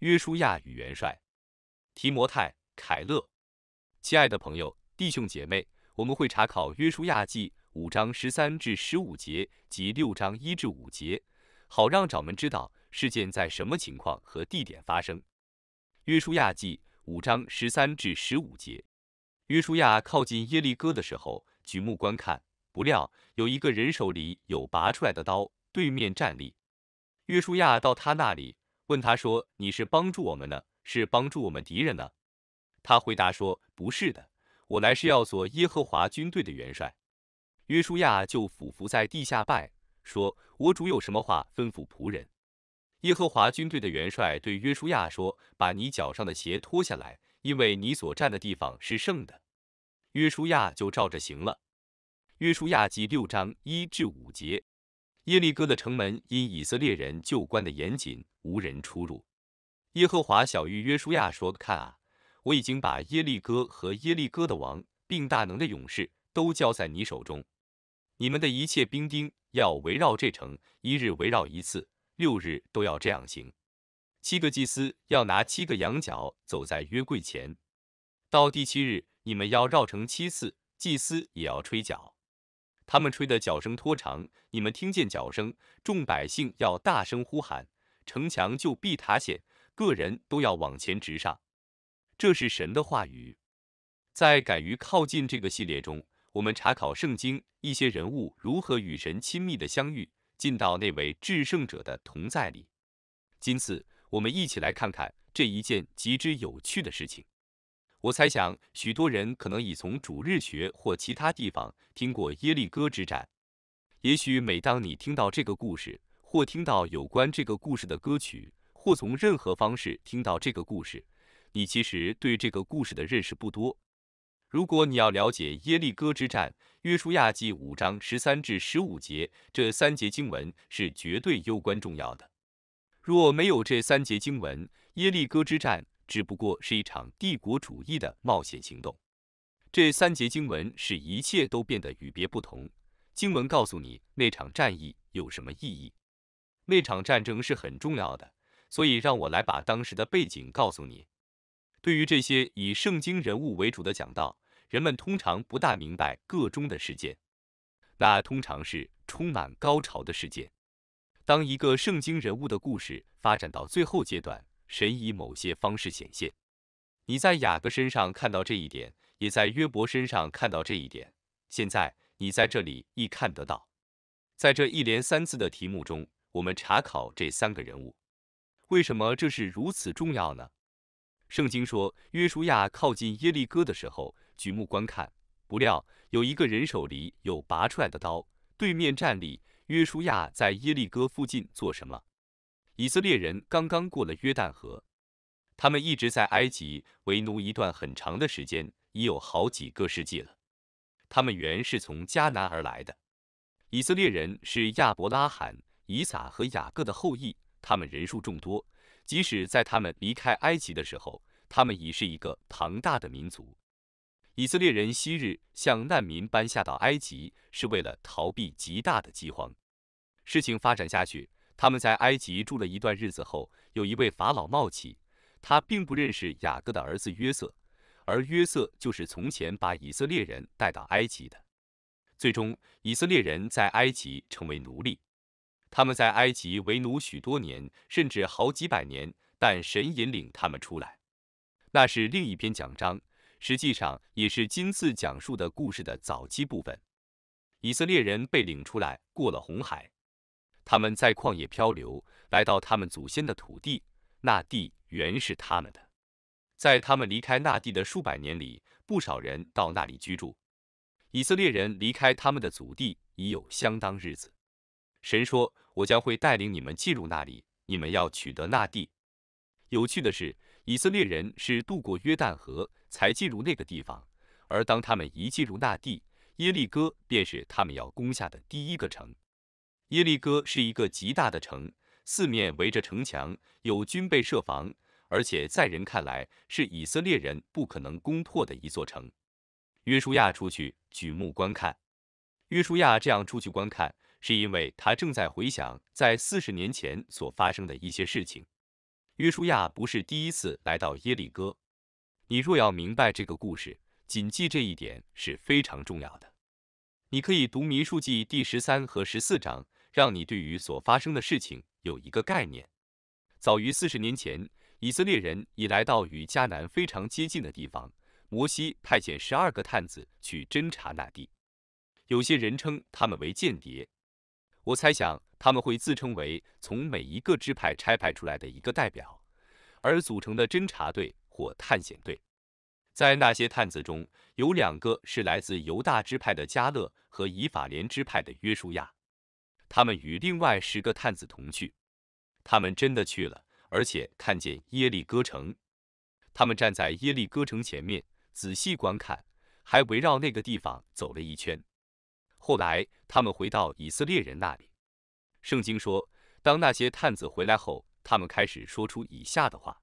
约书亚与元帅提摩太·凯勒，亲爱的朋友、弟兄姐妹，我们会查考《约书亚记》五章十三至十五节及六章一至五节，好让掌门知道事件在什么情况和地点发生。《约书亚记》五章十三至十五节，约书亚靠近耶利哥的时候，举目观看，不料有一个人手里有拔出来的刀，对面站立。约书亚到他那里。问他说：“你是帮助我们呢，是帮助我们敌人呢？”他回答说：“不是的，我来是要做耶和华军队的元帅。”约书亚就俯伏在地下拜，说：“我主有什么话吩咐仆人？”耶和华军队的元帅对约书亚说：“把你脚上的鞋脱下来，因为你所站的地方是圣的。”约书亚就照着行了。约书亚记六章一至五节，耶利哥的城门因以色列人旧关的严谨。无人出入。耶和华小玉约书亚说：“看啊，我已经把耶利哥和耶利哥的王，并大能的勇士都交在你手中。你们的一切兵丁要围绕这城，一日围绕一次，六日都要这样行。七个祭司要拿七个羊角走在约柜前。到第七日，你们要绕城七次，祭司也要吹角。他们吹的角声拖长，你们听见角声，众百姓要大声呼喊。”城墙就必塌陷，个人都要往前直上。这是神的话语。在敢于靠近这个系列中，我们查考圣经，一些人物如何与神亲密的相遇，进到那位至圣者的同在里。今次，我们一起来看看这一件极之有趣的事情。我猜想，许多人可能已从主日学或其他地方听过耶利哥之战。也许每当你听到这个故事，或听到有关这个故事的歌曲，或从任何方式听到这个故事，你其实对这个故事的认识不多。如果你要了解耶利哥之战，约书亚记五章十三至十五节这三节经文是绝对攸关重要的。若没有这三节经文，耶利哥之战只不过是一场帝国主义的冒险行动。这三节经文使一切都变得与别不同。经文告诉你那场战役有什么意义。那场战争是很重要的，所以让我来把当时的背景告诉你。对于这些以圣经人物为主的讲道，人们通常不大明白个中的事件，那通常是充满高潮的事件。当一个圣经人物的故事发展到最后阶段，神以某些方式显现。你在雅各身上看到这一点，也在约伯身上看到这一点。现在你在这里亦看得到，在这一连三次的题目中。我们查考这三个人物，为什么这是如此重要呢？圣经说，约书亚靠近耶利哥的时候，举目观看，不料有一个人手里有拔出来的刀，对面站立。约书亚在耶利哥附近做什么？以色列人刚刚过了约旦河，他们一直在埃及为奴一段很长的时间，已有好几个世纪了。他们原是从迦南而来的。以色列人是亚伯拉罕。以撒和雅各的后裔，他们人数众多。即使在他们离开埃及的时候，他们已是一个庞大的民族。以色列人昔日像难民般下到埃及，是为了逃避极大的饥荒。事情发展下去，他们在埃及住了一段日子后，有一位法老冒起，他并不认识雅各的儿子约瑟，而约瑟就是从前把以色列人带到埃及的。最终，以色列人在埃及成为奴隶。他们在埃及为奴许多年，甚至好几百年，但神引领他们出来。那是另一篇讲章，实际上也是今次讲述的故事的早期部分。以色列人被领出来，过了红海，他们在旷野漂流，来到他们祖先的土地，那地原是他们的。在他们离开那地的数百年里，不少人到那里居住。以色列人离开他们的祖地已有相当日子。神说：“我将会带领你们进入那里，你们要取得那地。”有趣的是，以色列人是渡过约旦河才进入那个地方，而当他们一进入那地，耶利哥便是他们要攻下的第一个城。耶利哥是一个极大的城，四面围着城墙，有军备设防，而且在人看来，是以色列人不可能攻破的一座城。约书亚出去举目观看，约书亚这样出去观看。是因为他正在回想在四十年前所发生的一些事情。约书亚不是第一次来到耶利哥。你若要明白这个故事，谨记这一点是非常重要的。你可以读《民数记》第十三和十四章，让你对于所发生的事情有一个概念。早于四十年前，以色列人已来到与迦南非常接近的地方。摩西派遣十二个探子去侦查那地，有些人称他们为间谍。我猜想他们会自称为从每一个支派拆派出来的一个代表，而组成的侦察队或探险队。在那些探子中有两个是来自犹大支派的加勒和以法莲支派的约书亚，他们与另外十个探子同去。他们真的去了，而且看见耶利哥城。他们站在耶利哥城前面仔细观看，还围绕那个地方走了一圈。后来，他们回到以色列人那里。圣经说，当那些探子回来后，他们开始说出以下的话：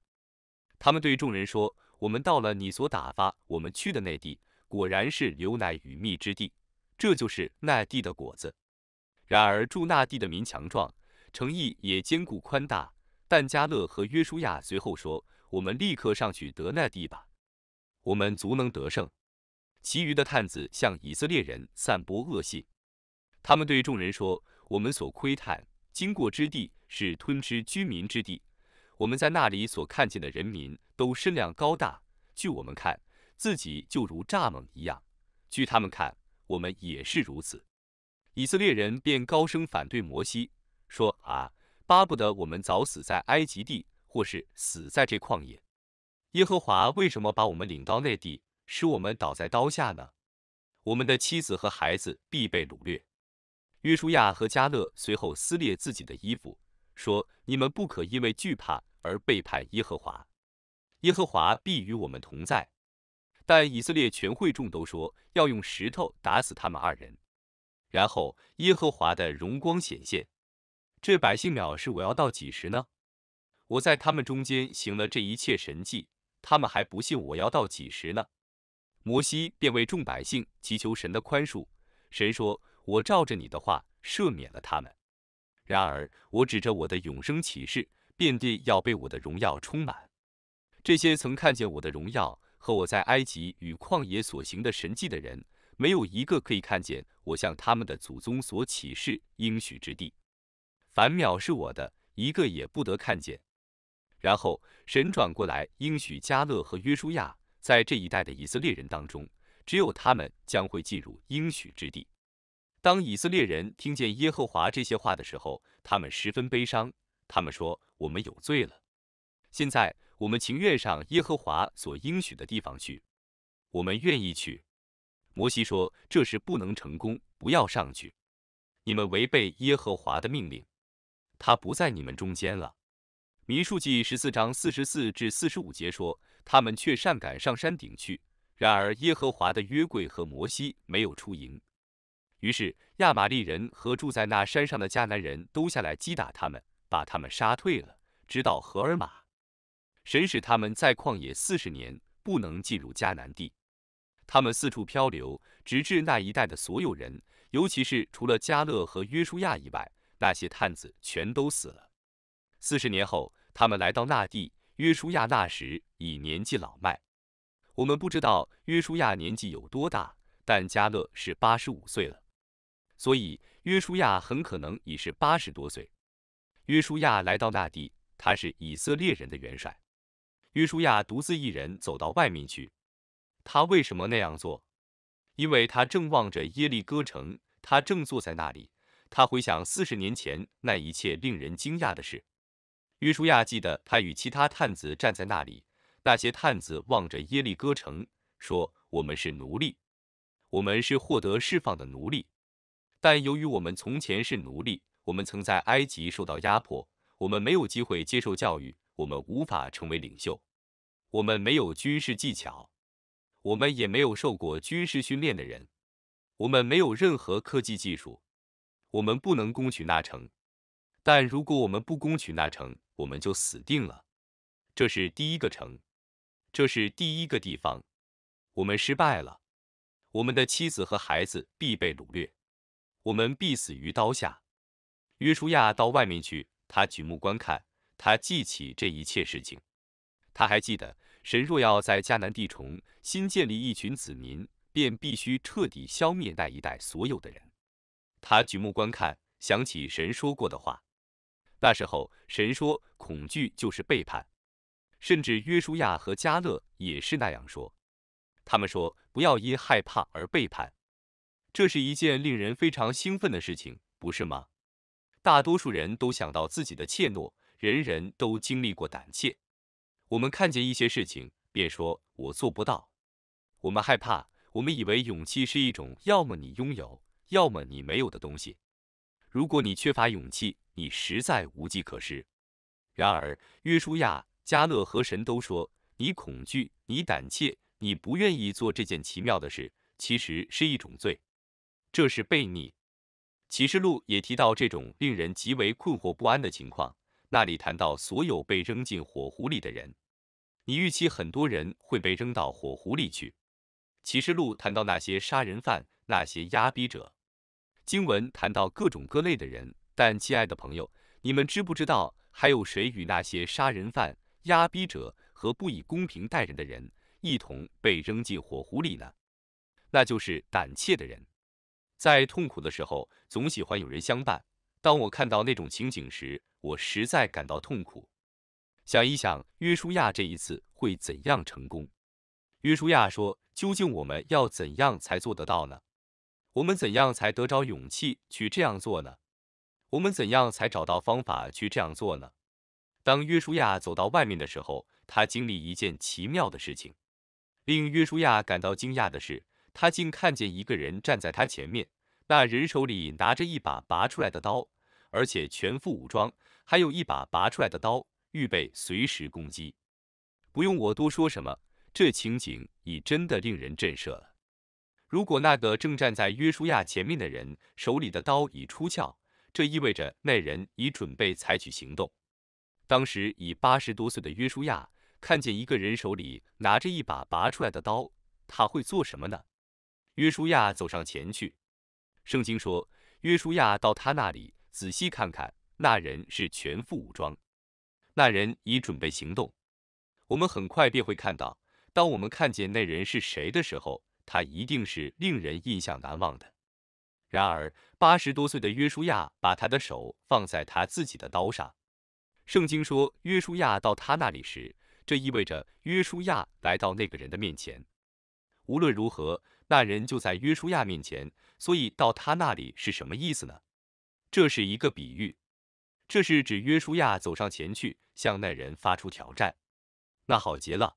他们对众人说：“我们到了你所打发我们去的那地，果然是牛奶与蜜之地，这就是那地的果子。然而住那地的民强壮，诚意也坚固宽大。”但加勒和约书亚随后说：“我们立刻上去得那地吧，我们足能得胜。”其余的探子向以色列人散播恶信，他们对众人说：“我们所窥探经过之地是吞吃居民之地，我们在那里所看见的人民都身量高大，据我们看，自己就如蚱蜢一样；据他们看，我们也是如此。”以色列人便高声反对摩西说：“啊，巴不得我们早死在埃及地，或是死在这旷野！耶和华为什么把我们领到内地？”使我们倒在刀下呢？我们的妻子和孩子必被掳掠。约书亚和加勒随后撕裂自己的衣服，说：“你们不可因为惧怕而背叛耶和华，耶和华必与我们同在。”但以色列全会众都说要用石头打死他们二人。然后耶和华的荣光显现，这百姓藐视我要到几时呢？我在他们中间行了这一切神迹，他们还不信我要到几时呢？摩西便为众百姓祈求神的宽恕，神说：“我照着你的话赦免了他们。然而，我指着我的永生启示，遍地要被我的荣耀充满。这些曾看见我的荣耀和我在埃及与旷野所行的神迹的人，没有一个可以看见我向他们的祖宗所起誓应许之地。凡藐视我的，一个也不得看见。”然后，神转过来应许加勒和约书亚。在这一代的以色列人当中，只有他们将会进入应许之地。当以色列人听见耶和华这些话的时候，他们十分悲伤。他们说：“我们有罪了。现在我们情愿上耶和华所应许的地方去，我们愿意去。”摩西说：“这事不能成功，不要上去。你们违背耶和华的命令，他不在你们中间了。”民数记十四章四十四至四十五节说：“他们却擅敢上山顶去，然而耶和华的约柜和摩西没有出营。于是亚玛利人和住在那山上的迦南人都下来击打他们，把他们杀退了，直到荷尔玛。神使他们在旷野四十年，不能进入迦南地。他们四处漂流，直至那一带的所有人，尤其是除了迦勒和约书亚以外，那些探子全都死了。”四十年后，他们来到那地。约书亚那时已年纪老迈。我们不知道约书亚年纪有多大，但加勒是八十五岁了，所以约书亚很可能已是八十多岁。约书亚来到那地，他是以色列人的元帅。约书亚独自一人走到外面去。他为什么那样做？因为他正望着耶利哥城。他正坐在那里，他回想四十年前那一切令人惊讶的事。约书亚记得，他与其他探子站在那里，那些探子望着耶利哥城，说：“我们是奴隶，我们是获得释放的奴隶。但由于我们从前是奴隶，我们曾在埃及受到压迫，我们没有机会接受教育，我们无法成为领袖，我们没有军事技巧，我们也没有受过军事训练的人，我们没有任何科技技术，我们不能攻取那城。但如果我们不攻取那城，我们就死定了。这是第一个城，这是第一个地方，我们失败了。我们的妻子和孩子必被掳掠，我们必死于刀下。约书亚到外面去，他举目观看，他记起这一切事情。他还记得，神若要在迦南地重新建立一群子民，便必须彻底消灭那一代所有的人。他举目观看，想起神说过的话。那时候，神说恐惧就是背叛，甚至约书亚和加勒也是那样说。他们说不要因害怕而背叛，这是一件令人非常兴奋的事情，不是吗？大多数人都想到自己的怯懦，人人都经历过胆怯。我们看见一些事情，便说我做不到。我们害怕，我们以为勇气是一种要么你拥有，要么你没有的东西。如果你缺乏勇气，你实在无计可施。然而，约书亚、加勒和神都说，你恐惧，你胆怯，你不愿意做这件奇妙的事，其实是一种罪，这是悖逆。启示录也提到这种令人极为困惑不安的情况，那里谈到所有被扔进火狐里的人。你预期很多人会被扔到火狐里去。启示录谈到那些杀人犯，那些压逼者。经文谈到各种各类的人，但亲爱的朋友，你们知不知道还有谁与那些杀人犯、压逼者和不以公平待人的人一同被扔进火湖里呢？那就是胆怯的人，在痛苦的时候总喜欢有人相伴。当我看到那种情景时，我实在感到痛苦。想一想约书亚这一次会怎样成功？约书亚说：“究竟我们要怎样才做得到呢？”我们怎样才得着勇气去这样做呢？我们怎样才找到方法去这样做呢？当约书亚走到外面的时候，他经历一件奇妙的事情。令约书亚感到惊讶的是，他竟看见一个人站在他前面，那人手里拿着一把拔出来的刀，而且全副武装，还有一把拔出来的刀，预备随时攻击。不用我多说什么，这情景已真的令人震慑了。如果那个正站在约书亚前面的人手里的刀已出鞘，这意味着那人已准备采取行动。当时已八十多岁的约书亚看见一个人手里拿着一把拔出来的刀，他会做什么呢？约书亚走上前去。圣经说，约书亚到他那里仔细看看，那人是全副武装，那人已准备行动。我们很快便会看到，当我们看见那人是谁的时候。他一定是令人印象难忘的。然而，八十多岁的约书亚把他的手放在他自己的刀上。圣经说约书亚到他那里时，这意味着约书亚来到那个人的面前。无论如何，那人就在约书亚面前，所以到他那里是什么意思呢？这是一个比喻，这是指约书亚走上前去向那人发出挑战。那好极了。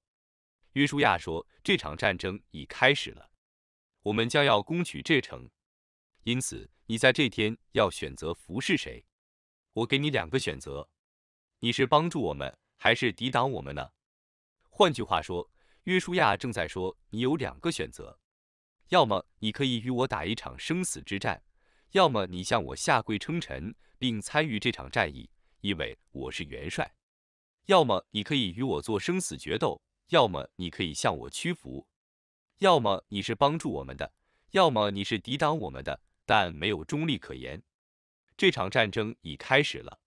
约书亚说：“这场战争已开始了，我们将要攻取这城。因此，你在这天要选择服侍谁？我给你两个选择：你是帮助我们，还是抵挡我们呢？换句话说，约书亚正在说，你有两个选择：要么你可以与我打一场生死之战，要么你向我下跪称臣，并参与这场战役，因为我是元帅；要么你可以与我做生死决斗。”要么你可以向我屈服，要么你是帮助我们的，要么你是抵挡我们的，但没有中立可言。这场战争已开始了，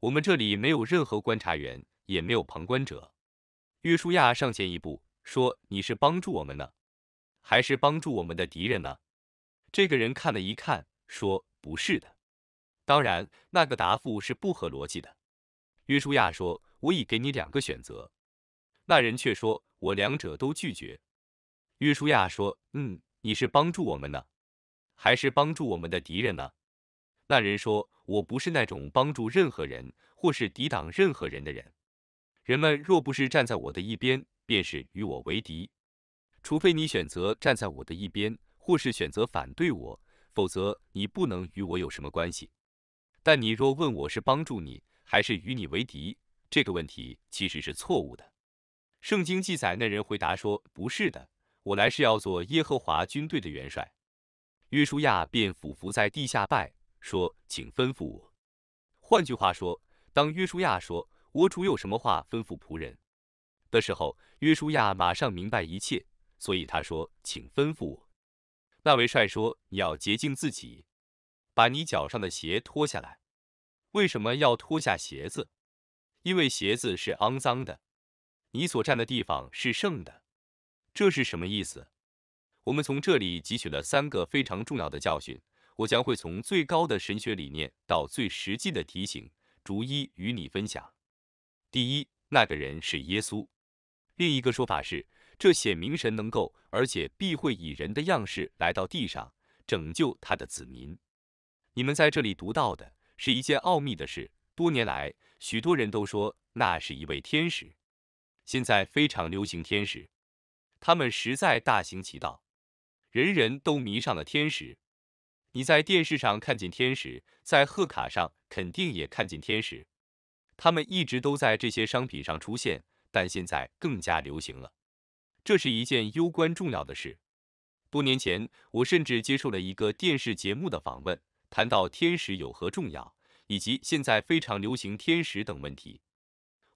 我们这里没有任何观察员，也没有旁观者。约书亚上前一步说：“你是帮助我们呢，还是帮助我们的敌人呢？”这个人看了一看，说：“不是的。”当然，那个答复是不合逻辑的。约书亚说：“我已给你两个选择。”那人却说：“我两者都拒绝。”约书亚说：“嗯，你是帮助我们呢，还是帮助我们的敌人呢？”那人说：“我不是那种帮助任何人或是抵挡任何人的人。人们若不是站在我的一边，便是与我为敌。除非你选择站在我的一边，或是选择反对我，否则你不能与我有什么关系。但你若问我是帮助你还是与你为敌，这个问题其实是错误的。”圣经记载，那人回答说：“不是的，我来是要做耶和华军队的元帅。”约书亚便俯伏在地下拜，说：“请吩咐我。”换句话说，当约书亚说“我主有什么话吩咐仆人”的时候，约书亚马上明白一切，所以他说：“请吩咐我。”那位帅说：“你要洁净自己，把你脚上的鞋脱下来。”为什么要脱下鞋子？因为鞋子是肮脏的。你所站的地方是圣的，这是什么意思？我们从这里汲取了三个非常重要的教训，我将会从最高的神学理念到最实际的提醒，逐一与你分享。第一，那个人是耶稣。另一个说法是，这显明神能够而且必会以人的样式来到地上，拯救他的子民。你们在这里读到的是一件奥秘的事，多年来许多人都说那是一位天使。现在非常流行天使，他们实在大行其道，人人都迷上了天使。你在电视上看见天使，在贺卡上肯定也看见天使。他们一直都在这些商品上出现，但现在更加流行了。这是一件攸关重要的事。多年前，我甚至接受了一个电视节目的访问，谈到天使有何重要，以及现在非常流行天使等问题。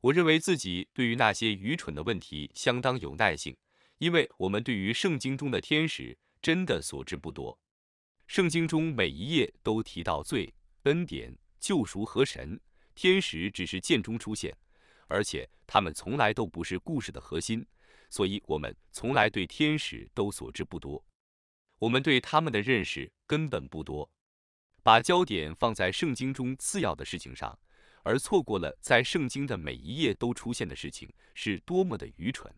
我认为自己对于那些愚蠢的问题相当有耐性，因为我们对于圣经中的天使真的所知不多。圣经中每一页都提到罪、恩典、救赎和神，天使只是剑中出现，而且他们从来都不是故事的核心，所以我们从来对天使都所知不多。我们对他们的认识根本不多，把焦点放在圣经中次要的事情上。而错过了在圣经的每一页都出现的事情是多么的愚蠢。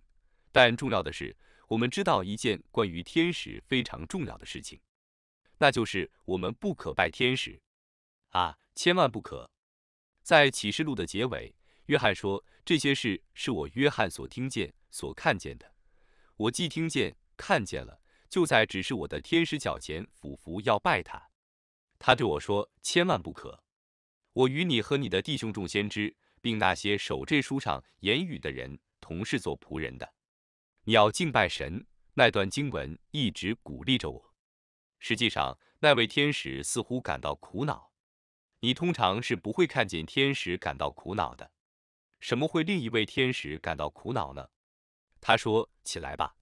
但重要的是，我们知道一件关于天使非常重要的事情，那就是我们不可拜天使啊，千万不可。在启示录的结尾，约翰说：“这些事是我约翰所听见、所看见的。我既听见、看见了，就在只是我的天使脚前俯伏要拜他，他对我说：千万不可。”我与你和你的弟兄众先知，并那些守这书上言语的人，同是做仆人的。你要敬拜神。那段经文一直鼓励着我。实际上，那位天使似乎感到苦恼。你通常是不会看见天使感到苦恼的。什么会另一位天使感到苦恼呢？他说：“起来吧，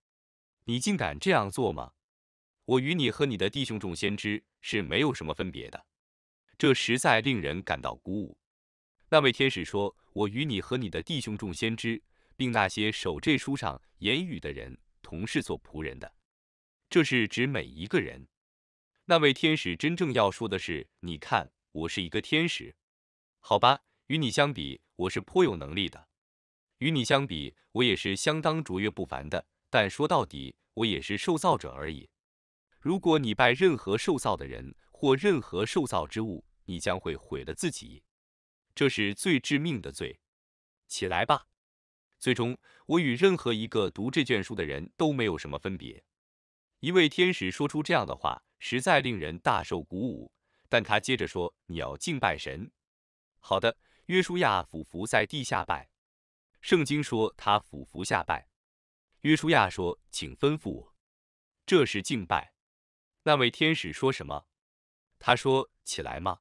你竟敢这样做吗？我与你和你的弟兄众先知是没有什么分别的。”这实在令人感到鼓舞。那位天使说：“我与你和你的弟兄众先知，并那些守这书上言语的人，同是做仆人的。这是指每一个人。”那位天使真正要说的是：“你看，我是一个天使，好吧，与你相比，我是颇有能力的；与你相比，我也是相当卓越不凡的。但说到底，我也是受造者而已。如果你拜任何受造的人或任何受造之物，”你将会毁了自己，这是最致命的罪。起来吧！最终，我与任何一个读这卷书的人都没有什么分别。一位天使说出这样的话，实在令人大受鼓舞。但他接着说：“你要敬拜神。”好的，约书亚俯伏在地下拜。圣经说他俯伏下拜。约书亚说：“请吩咐我。”这是敬拜。那位天使说什么？他说：“起来吗？”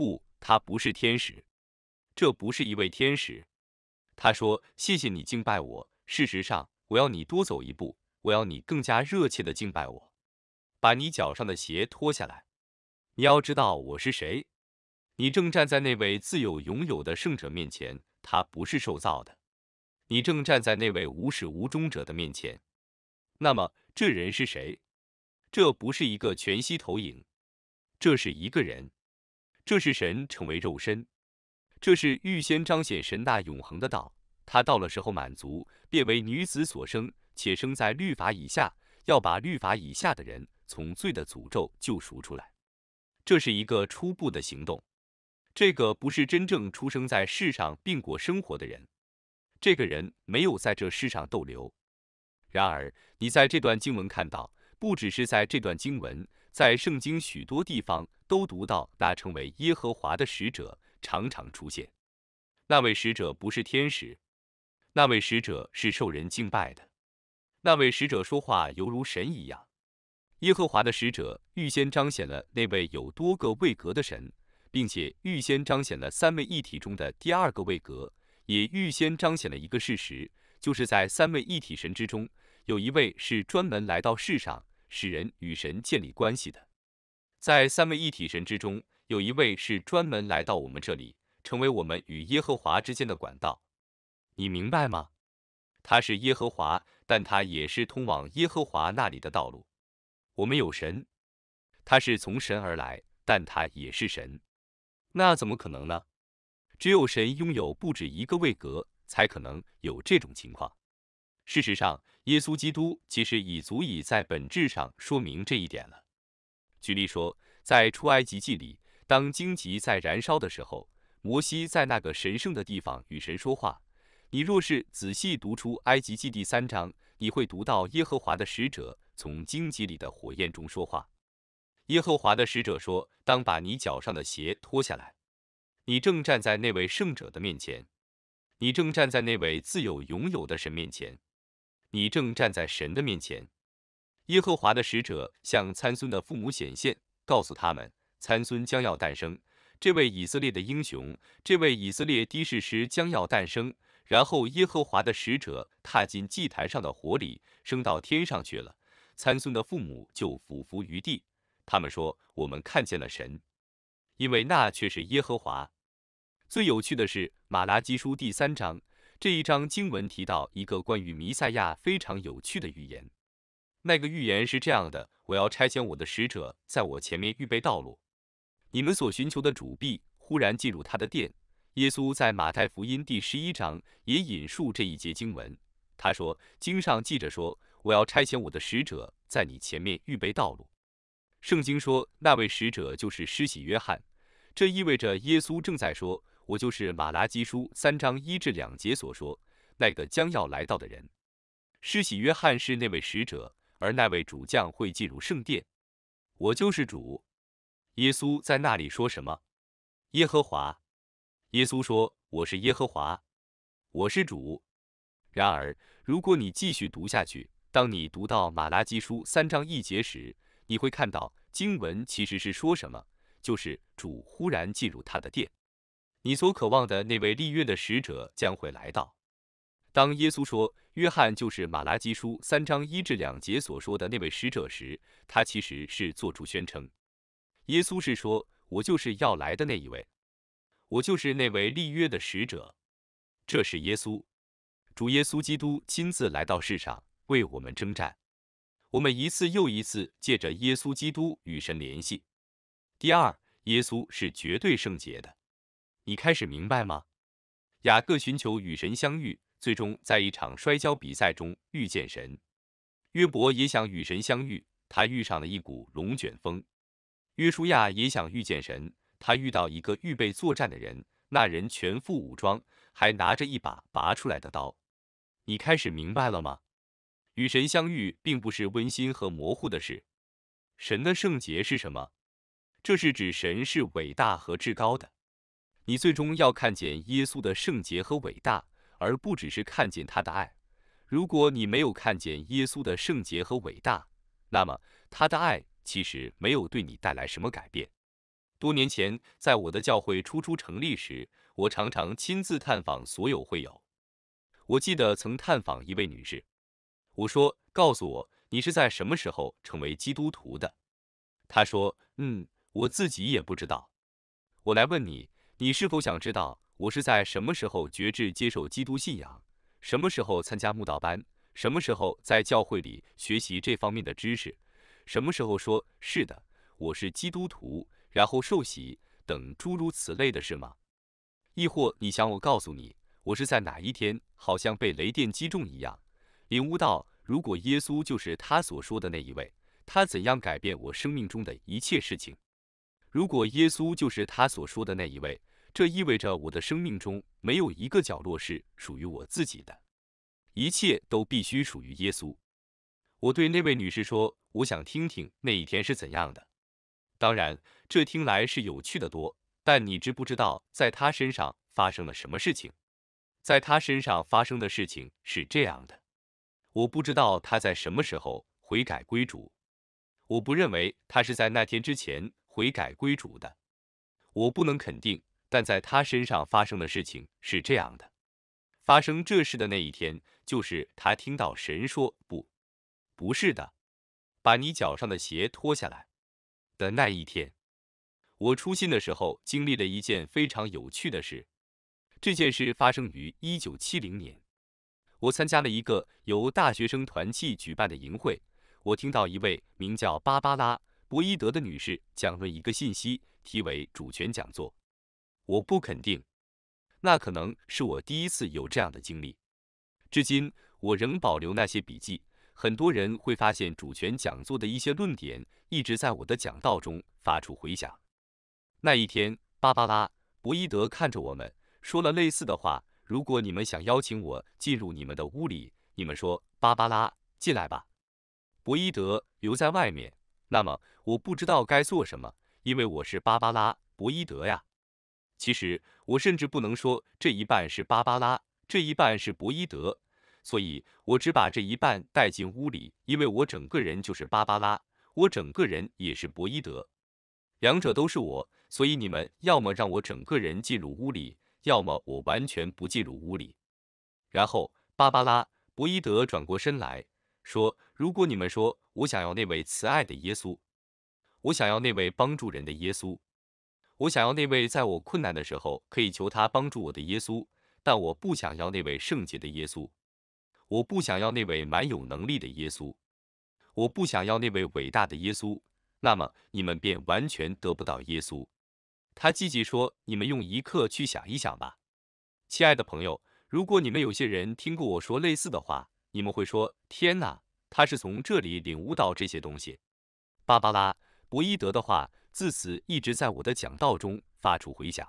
不，他不是天使，这不是一位天使。他说：“谢谢你敬拜我。事实上，我要你多走一步，我要你更加热切的敬拜我。把你脚上的鞋脱下来。你要知道我是谁。你正站在那位自有拥有的圣者面前，他不是受造的。你正站在那位无始无终者的面前。那么这人是谁？这不是一个全息投影，这是一个人。”这是神成为肉身，这是预先彰显神大永恒的道。他到了时候满足，变为女子所生，且生在律法以下，要把律法以下的人从罪的诅咒救赎出来。这是一个初步的行动。这个不是真正出生在世上并过生活的人。这个人没有在这世上逗留。然而，你在这段经文看到，不只是在这段经文，在圣经许多地方。都读到那称为耶和华的使者常常出现。那位使者不是天使，那位使者是受人敬拜的。那位使者说话犹如神一样。耶和华的使者预先彰显了那位有多个位格的神，并且预先彰显了三位一体中的第二个位格，也预先彰显了一个事实，就是在三位一体神之中，有一位是专门来到世上使人与神建立关系的。在三位一体神之中，有一位是专门来到我们这里，成为我们与耶和华之间的管道。你明白吗？他是耶和华，但他也是通往耶和华那里的道路。我们有神，他是从神而来，但他也是神。那怎么可能呢？只有神拥有不止一个位格，才可能有这种情况。事实上，耶稣基督其实已足以在本质上说明这一点了。举例说，在出埃及记里，当荆棘在燃烧的时候，摩西在那个神圣的地方与神说话。你若是仔细读出埃及记第三章，你会读到耶和华的使者从荆棘里的火焰中说话。耶和华的使者说：“当把你脚上的鞋脱下来，你正站在那位圣者的面前，你正站在那位自有永有的神面前，你正站在神的面前。”耶和华的使者向参孙的父母显现，告诉他们参孙将要诞生。这位以色列的英雄，这位以色列的士师将要诞生。然后耶和华的使者踏进祭坛上的火里，升到天上去了。参孙的父母就俯伏于地，他们说：“我们看见了神，因为那却是耶和华。”最有趣的是马拉基书第三章这一章经文提到一个关于弥赛亚非常有趣的预言。那个预言是这样的：我要差遣我的使者在我前面预备道路。你们所寻求的主必忽然进入他的殿。耶稣在马太福音第十一章也引述这一节经文，他说：“经上记着说，我要差遣我的使者在你前面预备道路。”圣经说，那位使者就是施洗约翰。这意味着耶稣正在说，我就是马拉基书三章一至两节所说那个将要来到的人。施洗约翰是那位使者。而那位主将会进入圣殿，我就是主。耶稣在那里说什么？耶和华。耶稣说：“我是耶和华，我是主。”然而，如果你继续读下去，当你读到马拉基书三章一节时，你会看到经文其实是说什么？就是主忽然进入他的殿，你所渴望的那位立约的使者将会来到。当耶稣说。约翰就是马拉基书三章一至两节所说的那位使者时，他其实是做出宣称，耶稣是说，我就是要来的那一位，我就是那位立约的使者。这是耶稣，主耶稣基督亲自来到世上为我们征战。我们一次又一次借着耶稣基督与神联系。第二，耶稣是绝对圣洁的。你开始明白吗？雅各寻求与神相遇。最终，在一场摔跤比赛中遇见神。约伯也想与神相遇，他遇上了一股龙卷风。约书亚也想遇见神，他遇到一个预备作战的人，那人全副武装，还拿着一把拔出来的刀。你开始明白了吗？与神相遇并不是温馨和模糊的事。神的圣洁是什么？这是指神是伟大和至高的。你最终要看见耶稣的圣洁和伟大。而不只是看见他的爱。如果你没有看见耶稣的圣洁和伟大，那么他的爱其实没有对你带来什么改变。多年前，在我的教会初初成立时，我常常亲自探访所有会友。我记得曾探访一位女士，我说：“告诉我，你是在什么时候成为基督徒的？”她说：“嗯，我自己也不知道。我来问你，你是否想知道？”我是在什么时候觉志接受基督信仰？什么时候参加慕道班？什么时候在教会里学习这方面的知识？什么时候说“是的，我是基督徒”，然后受洗等诸如此类的事吗？亦或你想我告诉你，我是在哪一天，好像被雷电击中一样，领悟到如果耶稣就是他所说的那一位，他怎样改变我生命中的一切事情？如果耶稣就是他所说的那一位？这意味着我的生命中没有一个角落是属于我自己的，一切都必须属于耶稣。我对那位女士说：“我想听听那一天是怎样的。”当然，这听来是有趣的多。但你知不知道，在他身上发生了什么事情？在他身上发生的事情是这样的：我不知道他在什么时候悔改归主。我不认为他是在那天之前悔改归主的。我不能肯定。但在他身上发生的事情是这样的：发生这事的那一天，就是他听到神说“不，不是的，把你脚上的鞋脱下来”的那一天。我出信的时候，经历了一件非常有趣的事。这件事发生于1970年，我参加了一个由大学生团契举办的营会。我听到一位名叫芭芭拉·博伊德的女士讲论一个信息，题为“主权”讲座。我不肯定，那可能是我第一次有这样的经历。至今，我仍保留那些笔记。很多人会发现，主权讲座的一些论点一直在我的讲道中发出回响。那一天，芭芭拉·博伊德看着我们，说了类似的话：“如果你们想邀请我进入你们的屋里，你们说，芭芭拉，进来吧。”博伊德留在外面。那么，我不知道该做什么，因为我是芭芭拉·博伊德呀。其实我甚至不能说这一半是芭芭拉，这一半是伯伊德，所以我只把这一半带进屋里，因为我整个人就是芭芭拉，我整个人也是伯伊德，两者都是我，所以你们要么让我整个人进入屋里，要么我完全不进入屋里。然后芭芭拉、伯伊德转过身来说：“如果你们说我想要那位慈爱的耶稣，我想要那位帮助人的耶稣。”我想要那位在我困难的时候可以求他帮助我的耶稣，但我不想要那位圣洁的耶稣，我不想要那位蛮有能力的耶稣，我不想要那位伟大的耶稣。那么你们便完全得不到耶稣。他积极说：“你们用一刻去想一想吧，亲爱的朋友。如果你们有些人听过我说类似的话，你们会说：天哪，他是从这里领悟到这些东西。”芭芭拉·博伊德的话。自此一直在我的讲道中发出回响。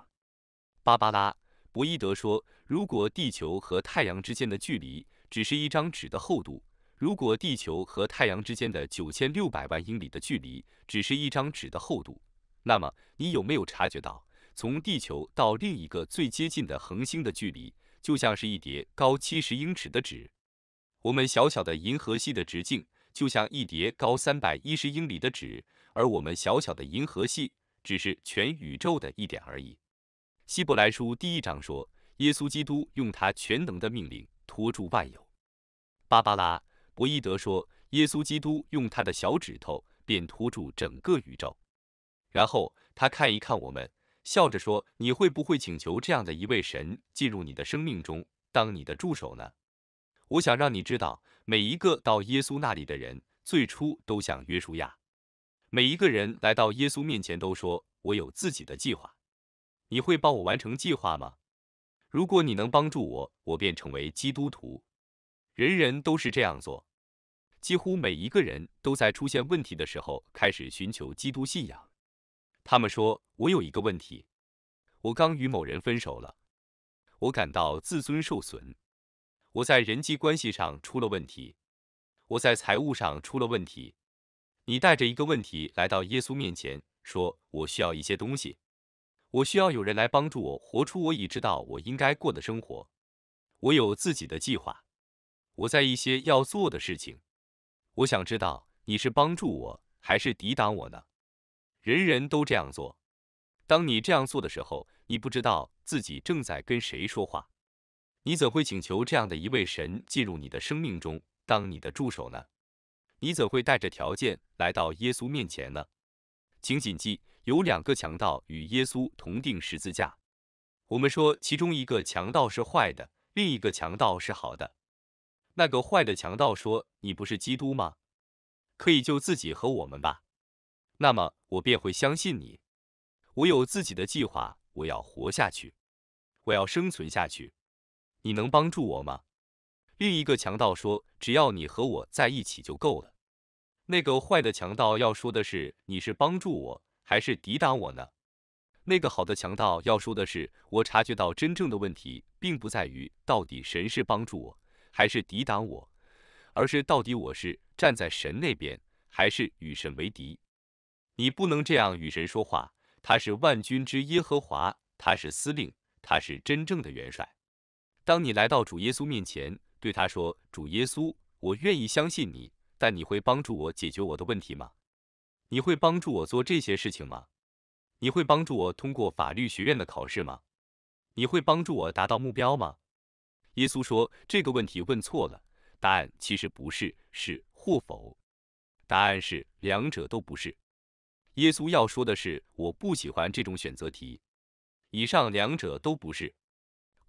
芭芭拉·博伊德说：“如果地球和太阳之间的距离只是一张纸的厚度，如果地球和太阳之间的九千六百万英里的距离只是一张纸的厚度，那么你有没有察觉到，从地球到另一个最接近的恒星的距离就像是一叠高七十英尺的纸？我们小小的银河系的直径。”就像一叠高三百一十英里的纸，而我们小小的银河系只是全宇宙的一点而已。希伯来书第一章说，耶稣基督用他全能的命令托住万有。芭芭拉·博伊德说，耶稣基督用他的小指头便托住整个宇宙。然后他看一看我们，笑着说：“你会不会请求这样的一位神进入你的生命中，当你的助手呢？”我想让你知道，每一个到耶稣那里的人，最初都像约书亚。每一个人来到耶稣面前都说：“我有自己的计划，你会帮我完成计划吗？如果你能帮助我，我便成为基督徒。”人人都是这样做，几乎每一个人都在出现问题的时候开始寻求基督信仰。他们说：“我有一个问题，我刚与某人分手了，我感到自尊受损。”我在人际关系上出了问题，我在财务上出了问题。你带着一个问题来到耶稣面前，说：“我需要一些东西，我需要有人来帮助我活出我已知道我应该过的生活。我有自己的计划，我在一些要做的事情。我想知道你是帮助我还是抵挡我呢？”人人都这样做。当你这样做的时候，你不知道自己正在跟谁说话。你怎会请求这样的一位神进入你的生命中当你的助手呢？你怎会带着条件来到耶稣面前呢？请谨记，有两个强盗与耶稣同定十字架。我们说，其中一个强盗是坏的，另一个强盗是好的。那个坏的强盗说：“你不是基督吗？可以救自己和我们吧。”那么我便会相信你。我有自己的计划，我要活下去，我要生存下去。你能帮助我吗？另一个强盗说：“只要你和我在一起就够了。”那个坏的强盗要说的是：你是帮助我，还是抵挡我呢？那个好的强盗要说的是：我察觉到真正的问题，并不在于到底神是帮助我，还是抵挡我，而是到底我是站在神那边，还是与神为敌。你不能这样与神说话。他是万军之耶和华，他是司令，他是真正的元帅。当你来到主耶稣面前，对他说：“主耶稣，我愿意相信你，但你会帮助我解决我的问题吗？你会帮助我做这些事情吗？你会帮助我通过法律学院的考试吗？你会帮助我达到目标吗？”耶稣说：“这个问题问错了，答案其实不是是或否，答案是两者都不是。”耶稣要说的是：“我不喜欢这种选择题，以上两者都不是。”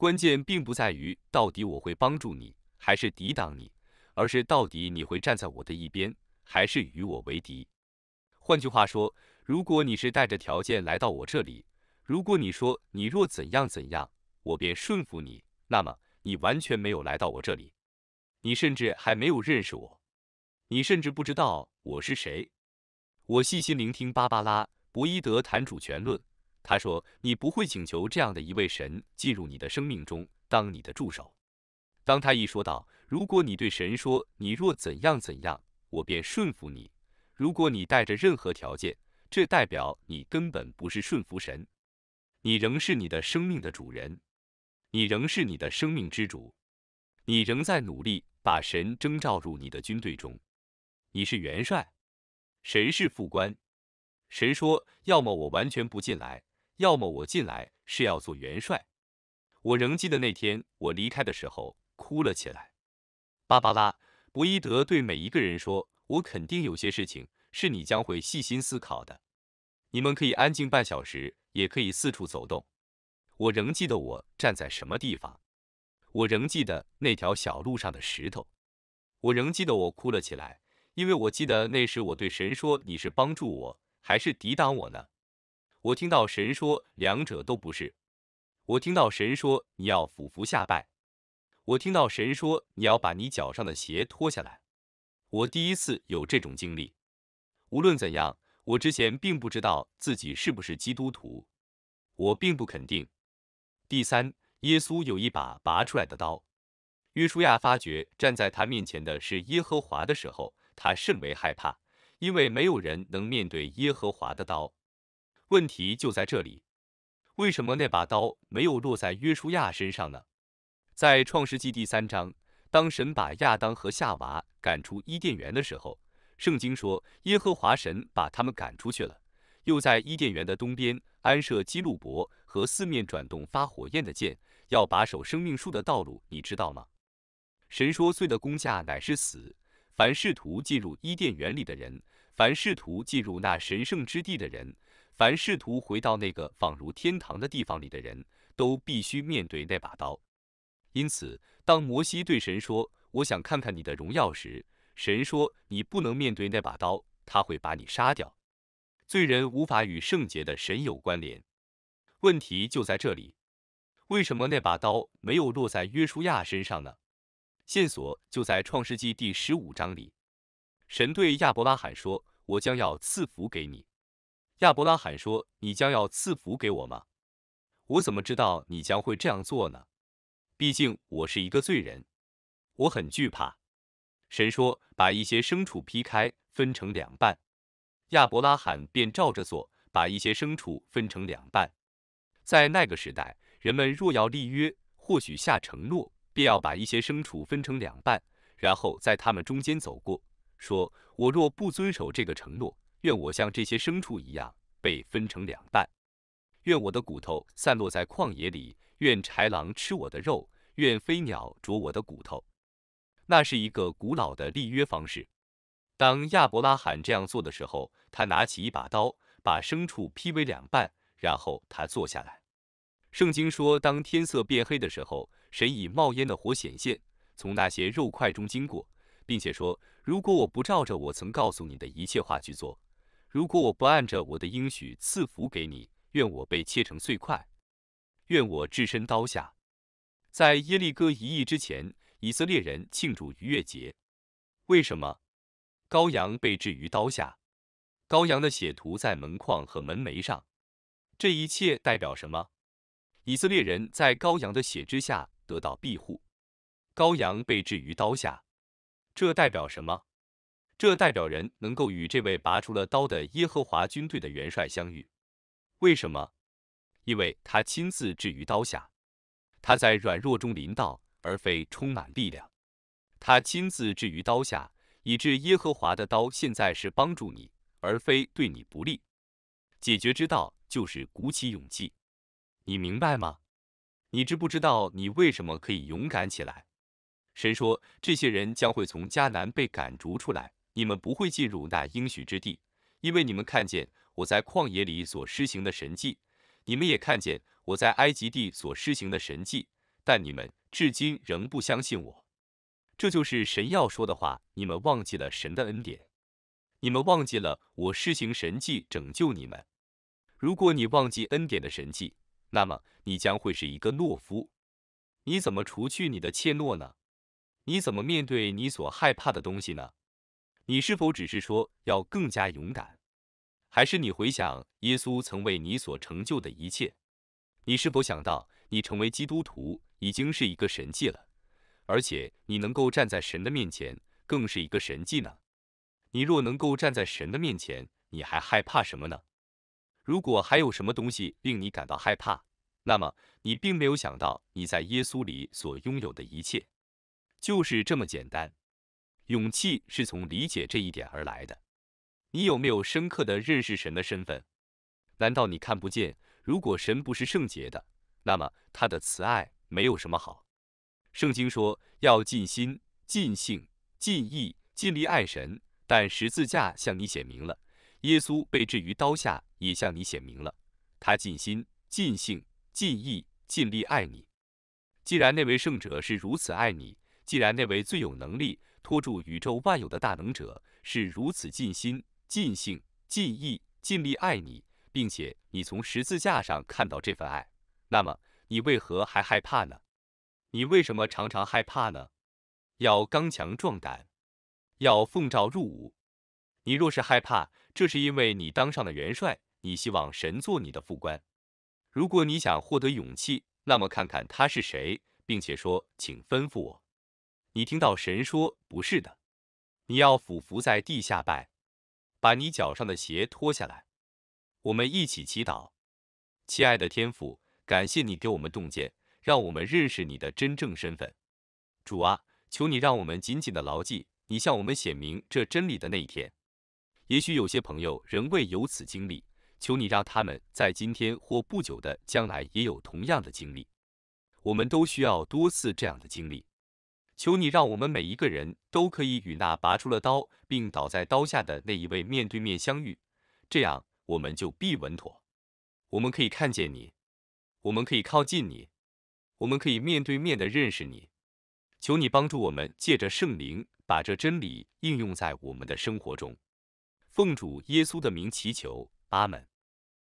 关键并不在于到底我会帮助你还是抵挡你，而是到底你会站在我的一边还是与我为敌。换句话说，如果你是带着条件来到我这里，如果你说你若怎样怎样，我便顺服你，那么你完全没有来到我这里，你甚至还没有认识我，你甚至不知道我是谁。我细心聆听芭芭拉·博伊德谈主权论。他说：“你不会请求这样的一位神进入你的生命中当你的助手。”当他一说到：“如果你对神说你若怎样怎样，我便顺服你；如果你带着任何条件，这代表你根本不是顺服神，你仍是你的生命的主人，你仍是你的生命之主，你仍在努力把神征召入你的军队中。你是元帅，神是副官。神说：要么我完全不进来。”要么我进来是要做元帅。我仍记得那天我离开的时候哭了起来。芭芭拉·博伊德对每一个人说：“我肯定有些事情是你将会细心思考的。你们可以安静半小时，也可以四处走动。”我仍记得我站在什么地方。我仍记得那条小路上的石头。我仍记得我哭了起来，因为我记得那时我对神说：“你是帮助我，还是抵挡我呢？”我听到神说两者都不是。我听到神说你要俯伏下拜。我听到神说你要把你脚上的鞋脱下来。我第一次有这种经历。无论怎样，我之前并不知道自己是不是基督徒，我并不肯定。第三，耶稣有一把拔出来的刀。约书亚发觉站在他面前的是耶和华的时候，他甚为害怕，因为没有人能面对耶和华的刀。问题就在这里，为什么那把刀没有落在约书亚身上呢？在创世纪第三章，当神把亚当和夏娃赶出伊甸园的时候，圣经说耶和华神把他们赶出去了，又在伊甸园的东边安设基路伯和四面转动发火焰的剑，要把守生命树的道路。你知道吗？神说罪的工价乃是死，凡试图进入伊甸园里的人，凡试图进入那神圣之地的人。凡试图回到那个仿如天堂的地方里的人都必须面对那把刀。因此，当摩西对神说“我想看看你的荣耀”时，神说：“你不能面对那把刀，他会把你杀掉。罪人无法与圣洁的神有关联。”问题就在这里，为什么那把刀没有落在约书亚身上呢？线索就在创世纪第十五章里。神对亚伯拉罕说：“我将要赐福给你。”亚伯拉罕说：“你将要赐福给我吗？我怎么知道你将会这样做呢？毕竟我是一个罪人，我很惧怕。”神说：“把一些牲畜劈开，分成两半。”亚伯拉罕便照着做，把一些牲畜分成两半。在那个时代，人们若要立约或许下承诺，便要把一些牲畜分成两半，然后在他们中间走过，说：“我若不遵守这个承诺。”愿我像这些牲畜一样被分成两半，愿我的骨头散落在旷野里，愿豺狼吃我的肉，愿飞鸟啄我的骨头。那是一个古老的立约方式。当亚伯拉罕这样做的时候，他拿起一把刀，把牲畜劈为两半，然后他坐下来。圣经说，当天色变黑的时候，神以冒烟的火显现，从那些肉块中经过，并且说：“如果我不照着我曾告诉你的一切话去做，”如果我不按着我的应许赐福给你，愿我被切成碎块，愿我置身刀下。在耶利哥一役之前，以色列人庆祝逾越节。为什么？羔羊被置于刀下，羔羊的血涂在门框和门楣上。这一切代表什么？以色列人在羔羊的血之下得到庇护。羔羊被置于刀下，这代表什么？这代表人能够与这位拔出了刀的耶和华军队的元帅相遇，为什么？因为他亲自置于刀下，他在软弱中临到，而非充满力量。他亲自置于刀下，以致耶和华的刀现在是帮助你，而非对你不利。解决之道就是鼓起勇气，你明白吗？你知不知道你为什么可以勇敢起来？神说这些人将会从迦南被赶逐出来。你们不会进入那应许之地，因为你们看见我在旷野里所施行的神迹，你们也看见我在埃及地所施行的神迹，但你们至今仍不相信我。这就是神要说的话。你们忘记了神的恩典，你们忘记了我施行神迹拯救你们。如果你忘记恩典的神迹，那么你将会是一个懦夫。你怎么除去你的怯懦呢？你怎么面对你所害怕的东西呢？你是否只是说要更加勇敢，还是你回想耶稣曾为你所成就的一切？你是否想到你成为基督徒已经是一个神迹了，而且你能够站在神的面前更是一个神迹呢？你若能够站在神的面前，你还害怕什么呢？如果还有什么东西令你感到害怕，那么你并没有想到你在耶稣里所拥有的一切，就是这么简单。勇气是从理解这一点而来的。你有没有深刻的认识神的身份？难道你看不见？如果神不是圣洁的，那么他的慈爱没有什么好。圣经说要尽心、尽性、尽意、尽力爱神，但十字架向你显明了，耶稣被置于刀下，也向你显明了，他尽心、尽性、尽意、尽力爱你。既然那位圣者是如此爱你，既然那位最有能力，托住宇宙万有的大能者是如此尽心、尽性、尽意、尽力爱你，并且你从十字架上看到这份爱，那么你为何还害怕呢？你为什么常常害怕呢？要刚强壮胆，要奉召入伍。你若是害怕，这是因为你当上了元帅，你希望神做你的副官。如果你想获得勇气，那么看看他是谁，并且说，请吩咐我。你听到神说不是的，你要俯伏在地下拜，把你脚上的鞋脱下来，我们一起祈祷。亲爱的天父，感谢你给我们洞见，让我们认识你的真正身份。主啊，求你让我们紧紧的牢记你向我们显明这真理的那一天。也许有些朋友仍未有此经历，求你让他们在今天或不久的将来也有同样的经历。我们都需要多次这样的经历。求你让我们每一个人都可以与那拔出了刀并倒在刀下的那一位面对面相遇，这样我们就必稳妥。我们可以看见你，我们可以靠近你，我们可以面对面的认识你。求你帮助我们借着圣灵把这真理应用在我们的生活中。奉主耶稣的名祈求，阿门。